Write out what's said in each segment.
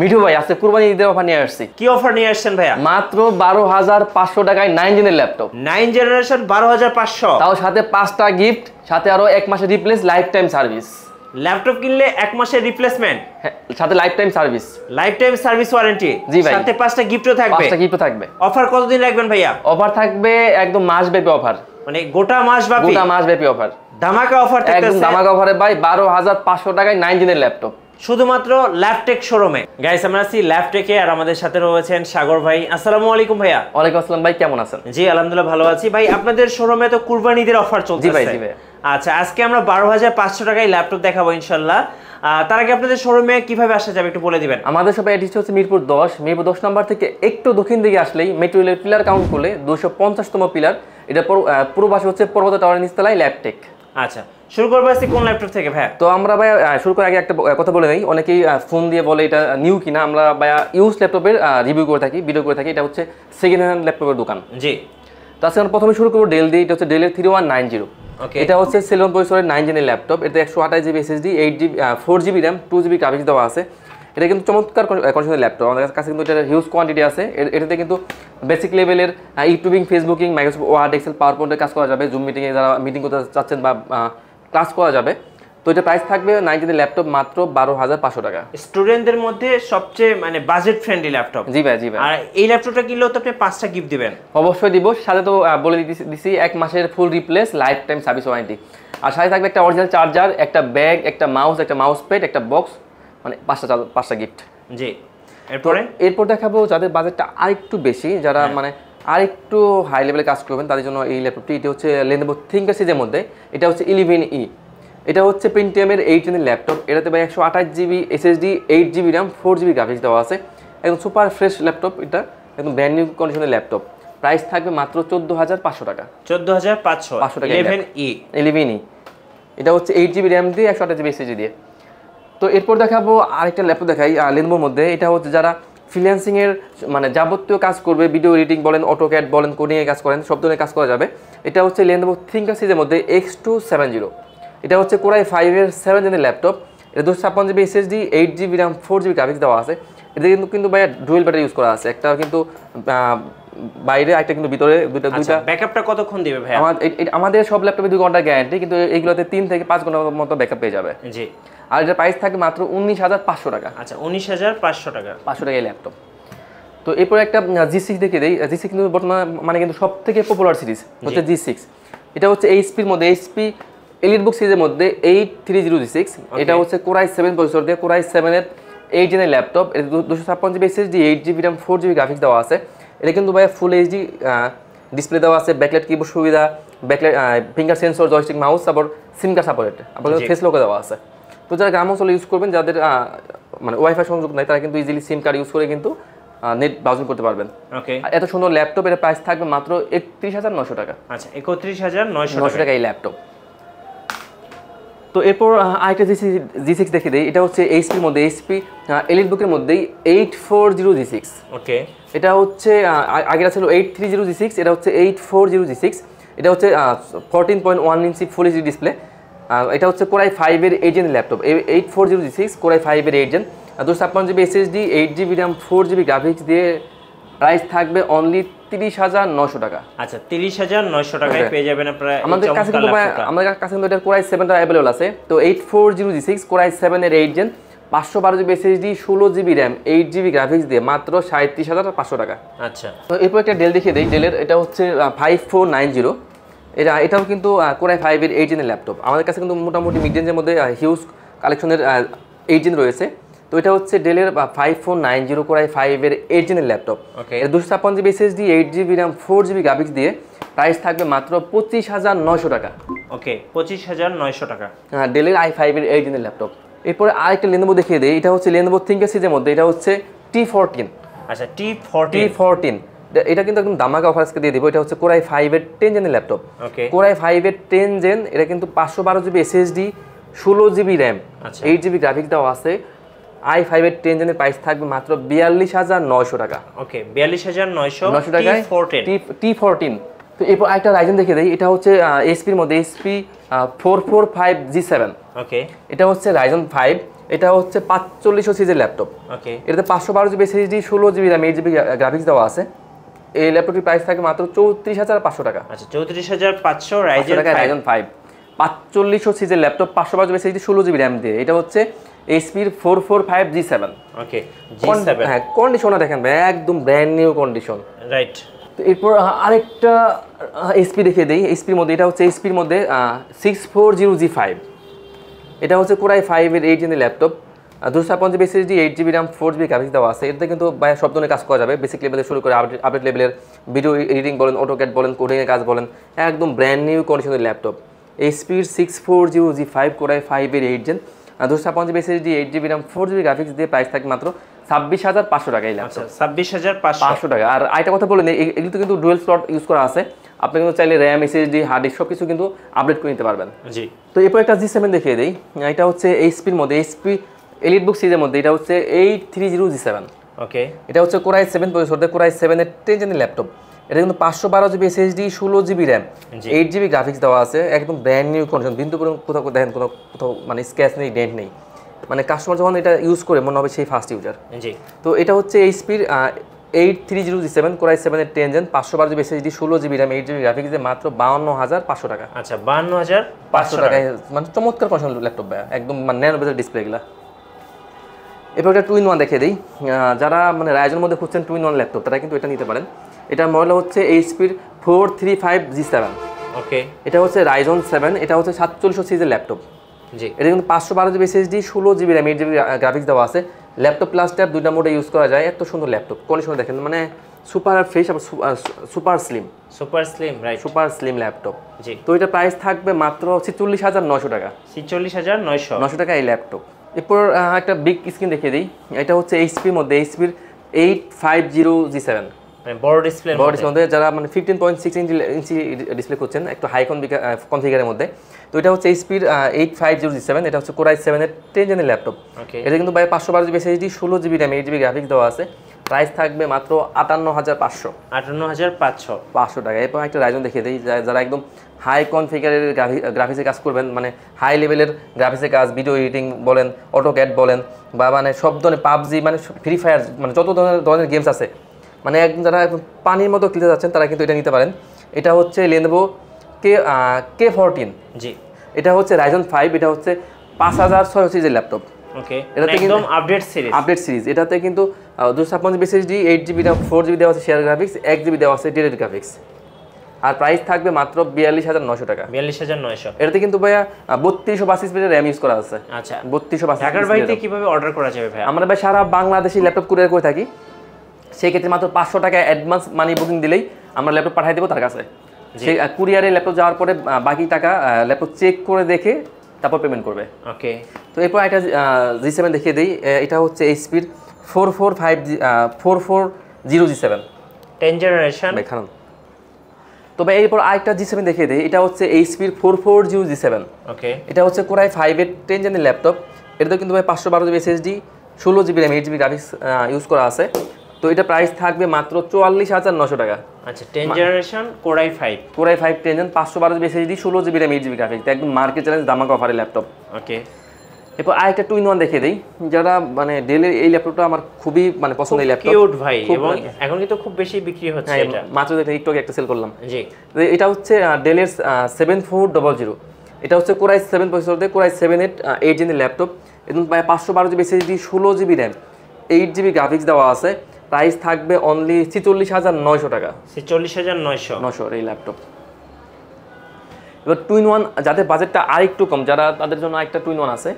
মিঠু ভাই আজকে কুরবানি ঈদের অফার নিয়ে আসছি কি অফার নিয়ে আসছেন ভাইয়া মাত্র বারো হাজার পাঁচশো টাকায় নাইন জেনের ল্যাপটপ নাইন জেনারেশন বারো হাজার পাঁচশো তাও সাথে পাঁচটা গিফট সাথে আরো এক মাসের replace lifetime service laptop কিনলে এক মাসের রিপ্লেসমেন্ট হ্যাঁ, সাথে lifetime service lifetime service warranty জি ভাই সাথে পাঁচটা গিফটও থাকবে পাঁচটা গিফটও থাকবে অফার কতদিন রাখবেন ভাইয়া অফার থাকবে একদম মাস ব্যাপী অফার মানে গোটা মাস ব্যাপী গোটা মাস ব্যাপী অফার ধামাকা অফার একদম ধামাকা অফারে ভাই বারো হাজার পাঁচশো টাকায় নাইন জেনের ল্যাপটপ শুধুমাত্র ল্যাপটেক শোরুমে গাইস আমরা আছি ল্যাপটেকে আর আমাদের সাথে রয়েছেন সাগর ভাই আসসালামু আলাইকুম ভাইয়া ওয়ালাইকুম আসসালাম ভাই কেমন আছেন জি আলহামদুলিল্লাহ ভালো আছি ভাই আপনাদের শোরুমে তো কুরবানিদের অফার চলছে ভাই জি আচ্ছা আজকে আমরা বারো হাজার পাঁচশো টাকায় ল্যাপটপ দেখাবো ইনশাল্লাহ তার আগে আপনাদের শোরুমে কিভাবে আসা যাবে একটু বলে দিবেন আমাদের সবাই এটি হচ্ছে মিরপুর দশ মিরপুর দশ নম্বর থেকে একটু দক্ষিণ দিকে আসলেই মেট্রো পিলার কাউন্ট করলে দুশো পঞ্চাশতম পিলার এটা পুরো পাশে হচ্ছে পর্বত টাওয়ার নিচতলায় ল্যাপটেক আচ্ছা শুরু করবো আসছি কোন ল্যাপটপ থেকে ভাই তো আমরা ভাই শুরু করার আগে একটা কথা বলে দিই অনেকেই ফোন দিয়ে বলে এটা নিউ কিনা আমরা ভাইয়া ইউজ ল্যাপটপের রিভিউ করে থাকি ভিডিও করে থাকি এটা হচ্ছে সেকেন্ড হ্যান্ড ল্যাপটপের দোকান জি তো আজকে প্রথমে শুরু করবো ডেল দিয়ে এটা হচ্ছে ডেলের থ্রি ওয়ান নাইন জিরো এটা হচ্ছে সেলন পরিসরের নাইন জেনের ল্যাপটপ এটা একশো আঠাশ GB SSD eight GB four GB RAM two GB graphics দেওয়া আছে এটা কিন্তু চমৎকার কন্ডিশনের ল্যাপটপ আমাদের কাছে কিন্তু এটা হিউজ কোয়ান্টিটি আছে এটাতে কিন্তু বেসিক লেভেলের YouTubing Facebooking Microsoft Word Excel power পয়েন্টে কাজ করা যাবে জুম মিটিংয়ে যারা মিটিং করতে চাচ্ছেন বা ক্লাস করা যাবে তো এটা প্রাইস থাকবে নাইনটিনের ল্যাপটপ মাত্র বারো হাজার পাঁচশো টাকা স্টুডেন্টদের মধ্যে সবচেয়ে মানে বাজেট ফ্রেন্ডলি ল্যাপটপ জি ভাই জি ভাই আর এই ল্যাপটপটা কিনলেও তো আপনি পাঁচটা গিফট দিবেন অবশ্যই দিব সাথে তো বলে দিছি এক মাসের full replace lifetime service warranty আর সাথে থাকবে একটা অরিজিনাল চার্জার একটা ব্যাগ একটা মাউস একটা মাউস প্যাড একটা বক্স মানে পাঁচটা পাঁচটা গিফট জি এরপরে এরপর দেখাবো যাদের বাজেটটা আরেকটু বেশি যারা হ্যাঁ। মানে আর একটু হাই লেভেলে কাজ করবেন তাদের জন্য এই ল্যাপটপটি এটা হচ্ছে লেনেভো থিঙ্কার সিজের মধ্যে এটা হচ্ছে ইলেভেন ই e, এটা হচ্ছে পেন্টিএমের এইট এনের ল্যাপটপ এটাতে ভাই একশো আঠাশ GB SSD eight GB RAM four GB graphics দেওয়া আছে একদম সুপার ফ্রেশ ল্যাপটপ এটা একদম ব্র্যান্ড নিউ কন্ডিশনের ল্যাপটপ প্রাইস থাকবে মাত্র চোদ্দো হাজার পাঁচশো টাকা চোদ্দো হাজার পাঁচশো পাঁচশো টাকা ইলেভেন ই ইলেভেন ই এটা হচ্ছে এইট জিবি র্যাম দিয়ে একশো আঠাশ জিবি এসএসডি দিয়ে তো এরপর দেখাবো আরেকটা ল্যাপটপ দেখাই লেনবোর মধ্যে এটা হচ্ছে যারা ফ্রিল্যান্সিংয়ের মানে যাবতীয় কাজ করবে ভিডিও এডিটিং বলেন অটো ক্যাট বলেন কোডিংয়ে কাজ করেন সব ধরনের কাজ করা যাবে এটা হচ্ছে লেনদেব থিঙ্কার সিজের মধ্যে এক্স টু সেভেন জিরো এটা হচ্ছে কোড়াই ফাইভের সেভেন জেনের ল্যাপটপ এটা দুশো ছাপ্পান GB SSD eight GB RAM four GB graphics দেওয়া আছে এতে কিন্তু কিন্তু ভাইয়া ডুয়েল ব্যাটারি ইউজ করা আছে একটা কিন্তু বাইরে একটা কিন্তু ভিতরে দুইটা আচ্ছা, দুইটা ব্যাকআপটা কতক্ষণ দিবে ভাই আমাদের আমাদের সব ল্যাপটপে দুই ঘন্টা গ্যারান্টি কিন্তু এইগুলোতে তিন থেকে পাঁচ ঘন্টার মতো ব্যাকআপ পেয়ে যাবে জি আর এটা প্রাইস থাকে মাত্র উনিশ হাজার পাঁচশো টাকা আচ্ছা উনিশ হাজার পাঁচশো টাকা পাঁচশো টাকা এই ল্যাপটপ তো এরপর একটা জি সিক্স দেখে দিই জি সিক্স কিন্তু বর্তমানে মানে কিন্তু সব থেকে পপুলার সিরিজ হচ্ছে জি সিক্স এটা হচ্ছে এইচপির মধ্যে এইচপি এলিট বুক সিরিজের মধ্যে eight three zero G six এটা হচ্ছে কোরাই সেভেন প্রসেসর দিয়ে কোরাই সেভেনের এইট জেনের ল্যাপটপ দুশো ছাপ্পান্ন GB SSD eight GB RAM four GB graphics দেওয়া আছে এটা কিন্তু ভাই ফুল এইচডি ডিসপ্লে দেওয়া আছে ব্যাকলাইট কিবোর্ড সুবিধা backlight finger sensor joystick mouse তারপর সিম কার্ড সাপোর্টেড আপনাদের ফেস লোকে দেওয়া আছে তো যারা গ্রাম অঞ্চলে ইউজ করবেন যাদের মানে ওয়াইফাই সংযোগ নাই তারা কিন্তু ইজিলি সিম কার্ড ইউজ করে কিন্তু নেট ব্রাউজিং করতে পারবেন ওকে এত সুন্দর ল্যাপটপ এর প্রাইস থাকবে মাত্র একত্রিশ হাজার নশো টাকা আচ্ছা একত্রিশ হাজার নশো টাকা এই ল্যাপটপ তো এরপর আরেকটা জি জি সিক্স দেখে দিই এটা হচ্ছে এইচপির মধ্যে এইচপি এলিট বুকের মধ্যেই eight four zero G six okay এটা হচ্ছে আগেটা ছিল eight three zero G six এটা হচ্ছে eight four zero G six এটা হচ্ছে fourteen point one inch full HD display এটা হচ্ছে কোরাই ফাইভের eight gen laptop eight four zero G six Core i ফাইভের এইট জেন দুশো ছাপ্পান্ন GB SSD eight GB RAM four GB graphics দিয়ে price থাকবে অনলি তিরিশ হাজার নয়শো টাকা আচ্ছা তিরিশ হাজার নয়শো টাকায় পেয়ে যাবেন আমাদের কাছে কিন্তু আমাদের কাছে কিন্তু এটা কোরাই সেভেনটা অ্যাভেলেবল আছে তো eight four zero G six Core i সেভেনের এইট জেন পাঁচশো বারো জিবি এসএসডি ষোলো GB RAM eight GB graphics দিয়ে মাত্র সাঁত্রিশ হাজার পাঁচশো টাকা আচ্ছা তো এরপর একটা ডেল দেখিয়ে দিই ডেলের এটা হচ্ছে ফাইভ ফোর নাইন জিরো এটা এটাও কিন্তু কোরাই ফাইভের এইট জেনের ল্যাপটপ আমাদের কাছে কিন্তু মোটামুটি মিড রেঞ্জের মধ্যে হিউজ কালেকশনের এইট জেন রয়েছে তো এটা হচ্ছে ডেলের five four nine zero Core i ফাইভের এইট জিবির ল্যাপটপ এর দুশো ছাপ্পান GB SSD eight GB RAM four GB graphics দিয়ে প্রাইস থাকবে মাত্র পঁচিশ হাজার নয়শো টাকা ওকে পঁচিশ হাজার নয়শো টাকা হ্যাঁ ডেলের আই ফাইভের এইট জিনের ল্যাপটপ এরপরে আরেকটা লেনবো দেখিয়ে দিই এটা হচ্ছে লেনবো থিঙ্কার সিজের মধ্যে এটা হচ্ছে টি ফোরটিন আচ্ছা টি ফোরটি ফোরটিন এটা কিন্তু একদম দামাকা অফার আজকে দিয়ে দিব এটা হচ্ছে কোরাই ফাইভের টেন জেনের ল্যাপটপ কোরাই ফাইভের টেন জেন এটা কিন্তু পাঁচশো বারো জিবি এসএসডি ষোলো GB RAM eight GB graphics দেওয়া আছে আই ফাইভ এর টেন জনের প্রাইস থাকবে মাত্র বিয়াল্লিশ হাজার নয়শো টাকা ওকে বিয়াল্লিশ হাজার নয়শো নয়শো টাকায় টি ফোরটিন তো এরপর একটা রাইজেন দেখে দেয় এটা হচ্ছে এসপির মধ্যে SP four four five G seven okay এটা হচ্ছে রাইজন ফাইভ এটা হচ্ছে পাঁচচল্লিশশো সিজের ল্যাপটপ ওকে এটাতে পাঁচশো বারো জিবি এসএসডি ষোলো GB RAM eight GB graphics দেওয়া আছে এই ল্যাপটপটির প্রাইস থাকে মাত্র চৌত্রিশ হাজার পাঁচশো টাকা আচ্ছা চৌত্রিশ হাজার পাঁচশো রাইজন ফাইভ পাঁচচল্লিশশো সিজের ল্যাপটপ পাঁচশো বারো জিবি এসএসডি ষোলো জিবি র্যাম দিয়ে এটা হচ্ছে এইচপির four four five G seven okay হ্যাঁ কন্ডিশনটা দেখেন ভাই একদম ব্র্যান্ড নিউ কন্ডিশন রাইট তো এরপর আরেকটা এসপি দেখিয়ে দিই এইচপির মধ্যে এটা হচ্ছে এইচপির মধ্যে six four zero G five এটা হচ্ছে কোরাই ফাইভের এইট জিবি ল্যাপটপ দুশো ছাপ্পান্ন GB SSD eight GB RAM four GB capacity দেওয়া আছে এটাতে কিন্তু ভাই সব ধরনের কাজ করা যাবে বেসিক লেভেলে শুরু করে আপডেট আপডেট লেভেলের ভিডিও এডিটিং বলেন অটোক্যাট বলেন কোডিংয়ের কাজ বলেন একদম ব্র্যান্ড নিউ কন্ডিশনের ল্যাপটপ এইচপির six four zero G five Core i ফাইভের এইট জেন দুশো পঞ্চাশ SSD eight GB RAM four GB graphics দিয়ে প্রাইস থাকে মাত্র ছাব্বিশ হাজার পাঁচশো টাকাই লাগছে আচ্ছা, ছাব্বিশ হাজার পাঁচশো টাকা আর আরেকটা কথা বলে নিই এগুলো কিন্তু ডুয়েল স্লট ইউজ করা আছে আপনি কিন্তু চাইলে র্যাম এসএসডি হার্ড ডিস্ক সব কিছু কিন্তু আপডেট করে নিতে পারবেন জি তো এরপর একটা জি সেভেন দেখিয়ে দিই এটা হচ্ছে এইচপির মধ্যে এইচপি এলিট বুক সিরিজের মধ্যে এটা হচ্ছে eight three zero G seven okay এটা হচ্ছে কোরাই সেভেন প্রসেসর কোরাই সেভেনের টেন জেনের ল্যাপটপ এটা কিন্তু পাঁচশো বারো জিবি এসএসডি ষোলো GB RAM eight GB graphics দেওয়া আছে একদম ব্র্যান্ড নিউ কন্ডিশন বিন্দু পরিমাণ কোথাও দেখেন কোনো কোথাও মানে স্ক্যাচ নেই ডেন্ট নেই মানে কাস্টমার যখন এটা ইউজ করে মনে হবে সেই ফার্স্ট ইউজার জি তো এটা হচ্ছে স্পির eight three zero G seven Core i সেভেনের টেন জেন পাঁচশো বারো জিবি এসএসডি ষোলো GB RAM eight GB graphics দিয়ে মাত্র বাউন্ন হাজার পাঁচশো টাকা আচ্ছা বাউন্ন হাজার পাঁচশো টাকা মানে চমৎকার কন্ডিশন ল্যাপটপ একদম মানে ন্যানো বেজার ডিসপ্লেগুলো এরপর একটা টু ইন ওয়ান দেখে দিই যারা মানে রায়জনের মধ্যে খুঁজছেন টু ইন ওয়ান ল্যাপটপ তারা কিন্তু এটা নিতে পারেন এটা মডেল হচ্ছে এইচপির four three five G seven okay এটা হচ্ছে রাইজন সেভেন এটা হচ্ছে সাতচল্লিশশো সিজের ল্যাপটপ জি এটা কিন্তু পাঁচশো বারো জিবি এসএসডি ষোলো GB RAM eight GB graphics দেওয়া আছে ল্যাপটপ প্লাস ট্যাপ দুইটা মোডে ইউজ করা যায় এত সুন্দর ল্যাপটপ কন্ডিশনে দেখেন মানে সুপার ফ্রেশ আবার super slim super slim right super slim laptop জি তো এটা প্রাইস থাকবে মাত্র ছিচল্লিশ হাজার নশো টাকা ছিচল্লিশ হাজার নয়শো নশো টাকা এই ল্যাপটপ এরপর একটা বিগ স্ক্রিন দেখিয়ে দিই এটা হচ্ছে এইচপির মধ্যে এইচপির eight five zero G seven মানে বড় ডিসপ্লে বড় ডিসপ্লে যারা মানে fifteen point six inch inch display করছেন একটু হাই কনফিগারের মধ্যে তো এটা হচ্ছে এইচপির এইট ফাইভ জিরো সেভেন এটা হচ্ছে কোরাই সেভেনের টেন জেনের ল্যাপটপ এটা কিন্তু পাঁচশো বারো জিবি ষোলো GB RAM eight GB graphics দেওয়া আছে প্রাইস থাকবে মাত্র আটান্ন হাজার পাঁচশো আটান্ন হাজার পাঁচশো পাঁচশো টাকা এরপর একটা রাইজন দেখিয়ে দিই যারা একদম হাই কনফিগারের গ্রাফিক্সের কাজ করবেন মানে হাই লেভেলের গ্রাফিক্সের কাজ ভিডিও এডিটিং বলেন অটো ক্যাট বলেন বা মানে সব ধরনের পাবজি মানে ফ্রি ফায়ার মানে যত ধরনের ধরনের গেমস আছে মানে একদম যারা পানির মতো কিনতে যাচ্ছেন তারা কিন্তু এটা নিতে পারেন এটা হচ্ছে লেনবো কে কে ফোরটিন জি এটা হচ্ছে রাইজন ফাইভ এটা হচ্ছে পাঁচ হাজার ছয় সিরিজের ল্যাপটপ ওকে মানে এটাতে কিন্তু আপডেট সিরিজ আপডেট সিরিজ এটাতে কিন্তু দুশো ছাপ্পান্ন বিসএসডি এইট জিবি ফোর জিবি দেওয়া আছে শেয়ার গ্রাফিক্স এক জিবি দেওয়া আছে ডিরেক্ট গ্রাফিক্স আর প্রাইস থাকবে মাত্র বিয়াল্লিশ হাজার নয়শো টাকা বিয়াল্লিশ হাজার নয়শো এটাতে কিন্তু ভাইয়া বত্রিশশো বাসিস মিটার র্যাম ইউজ করা আছে আচ্ছা বত্রিশশো বাসিস ঢাকার বাড়িতে কিভাবে অর্ডার করা যাবে ভাই আমরা ভাই সারা বাংলাদেশি ল্যাপটপ কুরিয়ার করে থাকি সেই ক্ষেত্রে মাত্র পাঁচশো টাকা অ্যাডভান্স মানি বুকিং দিলেই আমরা ল্যাপটপ পাঠিয়ে দেবো তার কাছে সে কুরিয়ারে ল্যাপটপ যাওয়ার পরে বাকি টাকা ল্যাপটপ চেক করে দেখে তারপর পেমেন্ট করবে ওকে তো এরপর একটা জি সেভেন দেখিয়ে দিই এটা হচ্ছে speed four four five G four four zero G seven ten generation দেখান তবে এরপর আরেকটা জি সেভেন দেখিয়ে দিই এটা হচ্ছে speed four four zero G seven okay এটা হচ্ছে কোরাই ফাইভ এর টেন জেনের ল্যাপটপ এটাতে কিন্তু ভাই পাঁচশো বারো জিবি এসএসডি ষোলো GB RAM eight GB graphics use করা আছে তো এটা প্রাইস থাকবে মাত্র চুয়াল্লিশ হাজার নশো টাকা আচ্ছা ten generation Core i five Core i five ten gen পাঁচশো বারো জিবি এসএসডি ষোলো GB RAM eight GB graphic একদম মার্কেট চ্যালেঞ্জ দামাক অফারে ল্যাপটপ ওকে এরপর আর একটা টু ইন ওয়ান দেখে দিই যারা মানে ডেলের এই ল্যাপটপটা আমার খুবই মানে পছন্দ এই ল্যাপটপ কিউট ভাই এবং মানে এখন কিন্তু খুব বেশি বিক্রি হচ্ছে হ্যাঁ, এটা মাত্র এটা টিকটকে একটা সেল করলাম জি এটা হচ্ছে ডেলের সেভেন ফোর ডবল জিরো এটা হচ্ছে কোরাই সেভেন প্রসেসর দিয়ে core i seven eight eight GB laptop এবং পাঁচশো বারো জিবি এসএসডি ষোলো GB RAM eight GB graphics দেওয়া আছে প্রাইস থাকবে অনলি ছিচল্লিশ হাজার নয়শো টাকা ছিচল্লিশ হাজার নয়শো নশোর এই ল্যাপটপ এবার টুইন ওয়ান যাদের বাজেটটা আর একটু কম যারা তাদের জন্য একটা টুইন ওয়ান আছে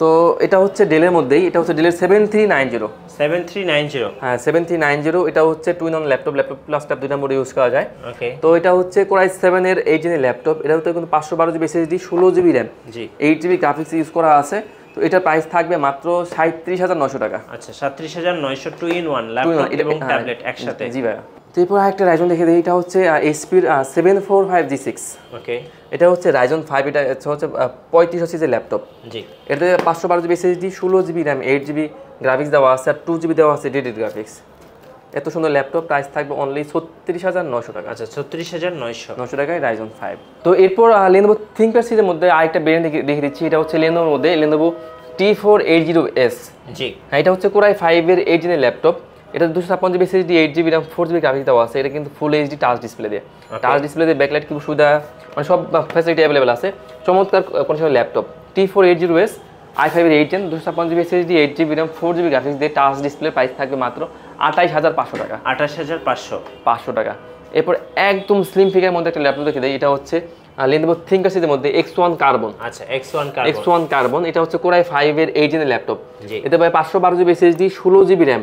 তো এটা হচ্ছে ডেলের মধ্যেই এটা হচ্ছে ডেলের seven three nine zero seven three nine zero হ্যাঁ সেভেন থ্রি নাইন জিরো এটা হচ্ছে two in one laptop laptop plus tab দুইটা মোড ইউজ করা যায় ওকে তো এটা হচ্ছে কোরাই সেভেনের এইট জিবি ল্যাপটপ এটা হচ্ছে কিন্তু পাঁচশো বারো জিবি এসএসডি ষোলো জিবি র্যাম জি এইট জিবি গ্রাফিক্স ইউজ করা আছে তো এটার প্রাইস থাকবে মাত্র 37900 হাজার টাকা আচ্ছা 37900 হাজার টু ইন ওয়ান ল্যাপটপ এবং ট্যাবলেট একসাথে জি ভাই এরপর একটা রাইজন দেখে দিই এটা হচ্ছে এসপির seven four five G six okay এটা হচ্ছে রাইজন ফাইভ এটা হচ্ছে পঁয়ত্রিশ হচ্ছে যে ল্যাপটপ জি এটাতে পাঁচশো বারো জিবি এসএসডি ষোলো GB RAM eight GB graphics দেওয়া আছে আর টু জিবি দেওয়া আছে ডেডিড গ্রাফিক্স এত সুন্দর ল্যাপটপ প্রাইস থাকবে অনলি ছত্রিশ হাজার নয়শো টাকা আচ্ছা ছত্রিশ হাজার নয়শো নয়শো টাকায় রাইজন ফাইভ তো এরপর লেনোভো থিঙ্কার সিরিজের মধ্যে আরেকটা ব্র্যান্ড দেখে দিচ্ছি এটা হচ্ছে লেনোভোর মধ্যে Lenovo T four eight zero S জি হ্যাঁ এটা হচ্ছে কোরাই ফাইভের এইট জিনের ল্যাপটপ এটা দুশো ছাপ্পান্ন GB SSD eight GB RAM four GB graphics দেওয়া আছে এটা কিন্তু ফুল এইচডি টাচ ডিসপ্লে দিয়ে টাচ ডিসপ্লে দিয়ে ব্যাকলাইট কিন্তু সুবিধা মানে সব ফ্যাসিলিটি অ্যাভেলেবেল আছে চমৎকার কোনো সময় laptop T four eight zero S I ফাইভের এইট টেন দুশো ছাপ্পান্ন GB SSD eight GB RAM four GB graphics দিয়ে টাচ ডিসপ্লে প্রাইস থাকবে মাত্র আঠাশ হাজার পাঁচশো টাকা আঠাশ হাজার পাঁচশো পাঁচশো টাকা এরপর একদম স্লিম ফিগার মধ্যে একটা ল্যাপটপ দেখে দেয় এটা হচ্ছে লেনদেব থিঙ্কার সিরিজের মধ্যে এক্স ওয়ান কার্বন আচ্ছা X one X one carbon এটা হচ্ছে কোরাই ফাইভ এর এইট এর ল্যাপটপ এতে পায় পাঁচশো বারো জিবি এসএসডি ষোলো GB RAM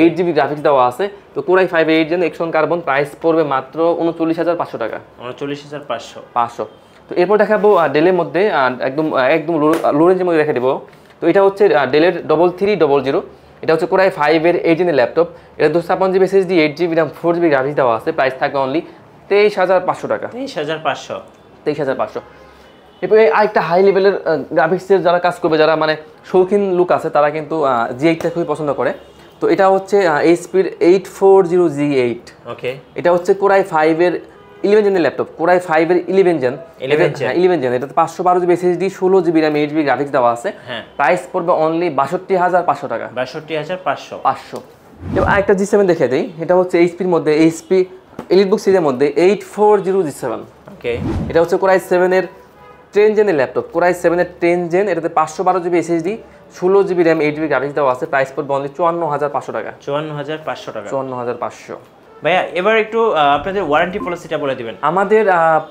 eight GB graphics দেওয়া আছে তো Core i five eight gen X one carbon price পড়বে মাত্র উনচল্লিশ হাজার পাঁচশো টাকা উনচল্লিশ হাজার পাঁচশো পাঁচশো তো এরপর দেখাবো ডেলের মধ্যে একদম একদম লো রেঞ্জের মধ্যে রেখে দেবো তো এটা হচ্ছে ডেলের ডবল থ্রি ডবল জিরো এটা হচ্ছে কোরাই ফাইভের এইট জিবি ল্যাপটপ এটা দুশো ছাপ্পান্ন GB SSD eight GB RAM four GB graphics দেওয়া আছে প্রাইস থাকবে অনলি তেইশ হাজার পাঁচশো টাকা তেইশ হাজার পাঁচশো তেইশ হাজার পাঁচশো এরপরে আরেকটা হাই লেভেলের গ্রাফিক্সের যারা কাজ করবে যারা মানে শৌখিন লুক আছে তারা কিন্তু জি এইটটা খুবই পছন্দ করে তো এটা হচ্ছে এইচপির eight four zero G eight okay এটা হচ্ছে কোরাই ফাইভের ইলেভেন জেনের ল্যাপটপ কোরাই ফাইভের ইলেভেন জেন ইলেভেন জেন এটা পাঁচশো বারো জিবি এসএসডি ষোলো GB RAM eight GB graphics দেওয়া আছে প্রাইস হ্যাঁ। পড়বে অনলি বাষট্টি হাজার পাঁচশো টাকা বাষট্টি হাজার পাঁচশো পাঁচশো এবং আরেকটা জি সেভেন দেখে দিই এটা হচ্ছে এইচপির মধ্যে এইচপি এলিট বুক সিরিজের মধ্যে eight four zero G seven okay এটা হচ্ছে কোরাই সেভেনের টেন জেনের ল্যাপটপ কোরাই সেভেনের টেন জেন এটাতে পাঁচশো বারো জিবি এসএসডি ষোলো GB RAM eight GB graphics দেওয়া আছে প্রাইস পড়বে অনলি চুয়ান্ন হাজার পাঁচশো টাকা চুয়ান্ন হাজার পাঁচশো টাকা চুয়ান্ন হাজার পাঁচশো ভাইয়া এবার একটু আপনাদের ওয়ারেন্টি পলিসিটা বলে দিবেন আমাদের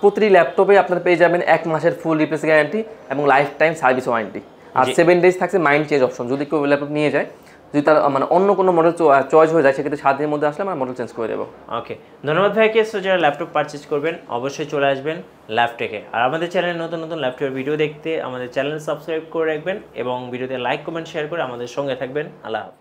প্রতিটি ল্যাপটপে আপনারা পেয়ে যাবেন এক মাসের ফুল রিপ্লেস গ্যারান্টি এবং লাইফ টাইম সার্ভিস ওয়ারেন্টি আর সেভেন ডেজ থাকছে মাইন্ড চেঞ্জ অপশন যদি কেউ ল্যাপটপ নিয়ে যায় যদি তার মানে অন্য কোনো মডেল চয়েস হয়ে যায় সেক্ষেত্রে সাত দিনের মধ্যে আসলে আমরা মডেল চেঞ্জ করে দেবো ওকে ধন্যবাদ ভাইকে সো যারা ল্যাপটপ পারচেস করবেন অবশ্যই চলে আসবেন ল্যাপটেকে আর আমাদের চ্যানেলে নতুন নতুন ল্যাপটপের ভিডিও দেখতে আমাদের চ্যানেল সাবস্ক্রাইব করে রাখবেন এবং ভিডিওতে লাইক কমেন্ট শেয়ার করে আমাদের সঙ্গে থাকবেন আল্লাহ